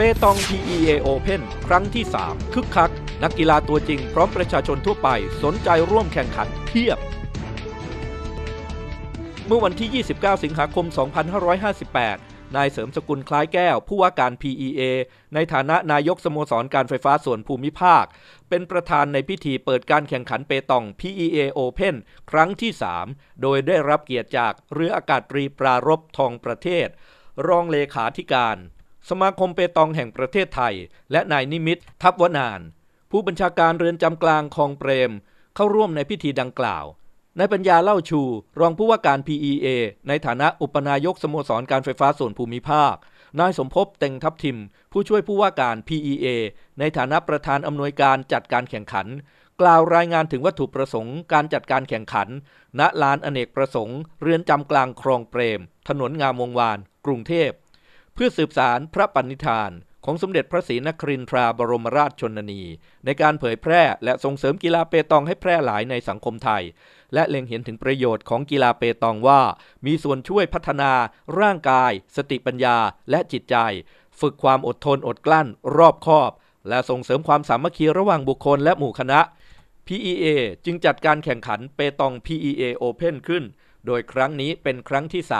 เปตอง p e a Open ครั้งที่ 3 คึกคัก นักกีฬาตัวจริง พร้อมประชาชนทั่วไปสนใจร่วมแข่งขันเพียบ เมื่อวันที่ 29 สิงหาคม 2558 นายเสริมสกุลคล้ายแก้วผู้ว่าการ PEA ในฐานะนายกสโมสรการไฟฟ้าส่วนภูมิภาค เป็นประธานในพิธีเปิดการแข่งขันเปตอง PEA Open ครั้งที่ 3 โดยได้รับเกียรติจากเรืออากาศตรีปรารบทองประเทศ รองเลขาธิการสมาคมเปตองแห่งประเทศไทย และนายนิมิตทัพวนาน ผู้บัญชาการเรือนจำกลางคลองเปรม เข้าร่วมในพิธีดังกล่าวนายปัญญาเล่าชู รองผู้ว่าการ PEA ในฐานะอุปนายกสโมสรการไฟฟ้าส่วนภูมิภาคนายสมภพเต็งทับทิม ผู้ช่วยผู้ว่าการ PEA ในฐานะประธานอำนวยการจัดการแข่งขัน กล่าวรายงานถึงวัตถุประสงค์การจัดการแข่งขัน ณลานอเนกประสงค์เรือนจำกลางคลองเปรม ถนนงามวงวาน กรุงเทพพื่อสืบสารพระปณิธานของสมเด็จพระศรีนครินทราบรมราชชนนี ในการเผยแพร่และส่งเสริมกีฬาเปตองให้แพร่หลายในสังคมไทย และเล็งเห็นถึงประโยชน์ของกีฬาเปตองว่ามีส่วนช่วยพัฒนา ร่างกาย สติปัญญาและจิตใจ ฝึกความอดทนอดกลั้น รอบคอบ และส่งเสริมความสามัคคีระหว่างบุคคลและหมู่คณะ PEA จึงจัดการแข่งขันเปตอง PEA Open ขึ้น โดยครั้งนี้เป็นครั้งที่3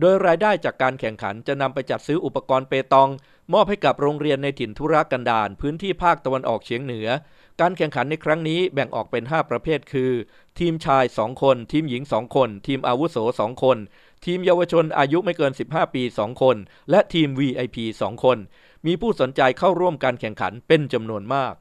โดยรายได้จากการแข่งขันจะนำไปจัดซื้ออุปกรณ์เปตอง มอบให้กับโรงเรียนในถิ่นธุรกันดารพื้นที่ภาคตะวันออกเฉียงเหนือ การแข่งขันในครั้งนี้แบ่งออกเป็น 5 ประเภทคือ ทีมชาย 2 คน ทีมหญิง 2 คน ทีมอาวุโส 2 คน ทีมเยาวชนอายุไม่เกิน 15 ปี 2 คน และทีม VIP 2 คน มีผู้สนใจเข้าร่วมการแข่งขันเป็นจำนวนมาก